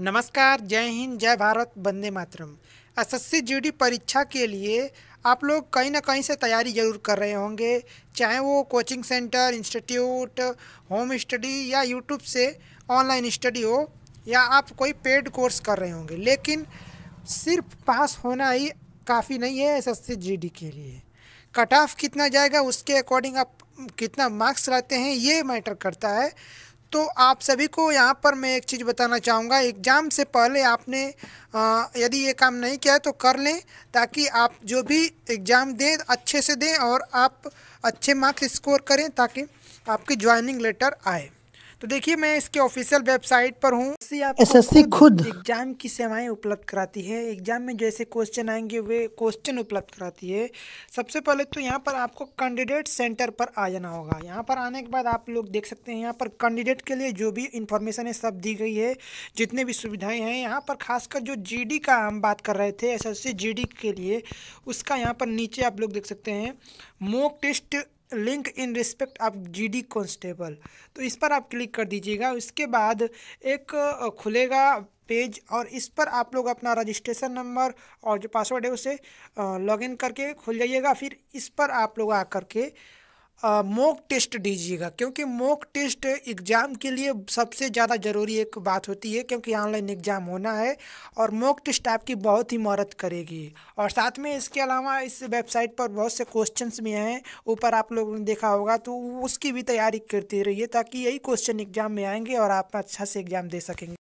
नमस्कार जय हिंद जय भारत वंदे मातरम एस एस परीक्षा के लिए आप लोग कहीं ना कहीं से तैयारी ज़रूर कर रहे होंगे चाहे वो coaching centre institute home study या यूट्यूब से ऑनलाइन स्टडी हो या आप कोई पेड कोर्स कर रहे होंगे लेकिन सिर्फ पास होना ही काफ़ी नहीं है एस एस के लिए कट ऑफ कितना जाएगा उसके अकॉर्डिंग आप कितना मार्क्स लाते हैं ये मैटर करता है तो आप सभी को यहाँ पर मैं एक चीज़ बताना चाहूँगा एग्ज़ाम से पहले आपने आ, यदि ये काम नहीं किया है तो कर लें ताकि आप जो भी एग्ज़ाम दें अच्छे से दें और आप अच्छे मार्क्स स्कोर करें ताकि आपकी ज्वाइनिंग लेटर आए तो देखिए मैं इसके ऑफिशियल वेबसाइट पर हूँ एस एस सी खुद एग्जाम की सेवाएं उपलब्ध कराती है एग्जाम में जैसे क्वेश्चन आएंगे वे क्वेश्चन उपलब्ध कराती है सबसे पहले तो यहाँ पर आपको कैंडिडेट सेंटर पर आ जाना होगा यहाँ पर आने के बाद आप लोग देख सकते हैं यहाँ पर कैंडिडेट के लिए जो भी इंफॉर्मेशन है सब दी गई है जितने भी सुविधाएं हैं यहाँ पर खासकर जो जी का हम बात कर रहे थे एस एस के लिए उसका यहाँ पर नीचे आप लोग देख सकते हैं mock test link in respect of GD constable तो इस पर आप क्लिक कर दीजिएगा उसके बाद एक खुलेगा पेज और इस पर आप लोग अपना रजिस्ट्रेशन नंबर और जो पासवर्ड है उसे लॉगिन करके खुल जाइएगा फिर इस पर आप लोग आकर के मॉक टेस्ट दीजिएगा क्योंकि मॉक टेस्ट एग्ज़ाम के लिए सबसे ज़्यादा ज़रूरी एक बात होती है क्योंकि ऑनलाइन एग्ज़ाम होना है और मॉक टेस्ट आपकी बहुत ही मदद करेगी और साथ में इसके अलावा इस वेबसाइट पर बहुत से क्वेश्चंस भी हैं ऊपर आप लोगों ने देखा होगा तो उसकी भी तैयारी करती रहिए ताकि यही क्वेश्चन एग्ज़ाम में आएंगे और आप अच्छा से एग्ज़ाम दे सकेंगे